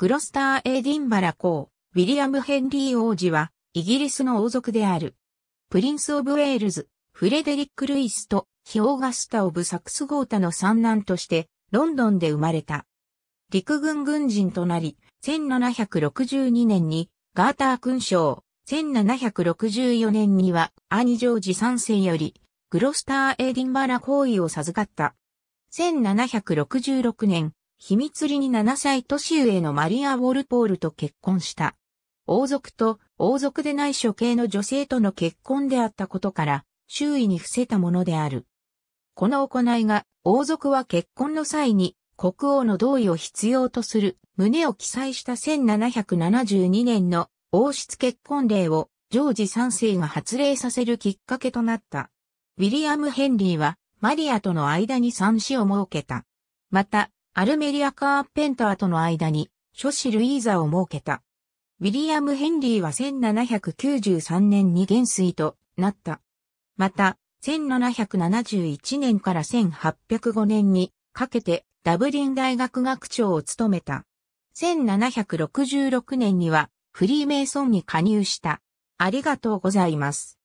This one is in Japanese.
グロスター・エーディンバラ公、ウィリアム・ヘンリー王子は、イギリスの王族である。プリンス・オブ・ウェールズ、フレデリック・ルイスと、ヒオーガスタ・オブ・サクス・ゴータの三男として、ロンドンで生まれた。陸軍軍人となり、1762年に、ガーター勲章、1764年には、兄ジョージ三世より、グロスター・エーディンバラ行為を授かった。1766年、秘密裏に7歳年上のマリア・ウォルポールと結婚した。王族と王族でない処刑の女性との結婚であったことから、周囲に伏せたものである。この行いが、王族は結婚の際に、国王の同意を必要とする旨を記載した1772年の王室結婚令をジョージ3世が発令させるきっかけとなった。ウィリアム・ヘンリーはマリアとの間に三子を設けた。また、アルメリア・カーペンターとの間に、諸子ルイーザを設けた。ウィリアム・ヘンリーは1793年に元帥となった。また、1771年から1805年にかけてダブリン大学学長を務めた。1766年にはフリーメイソンに加入した。ありがとうございます。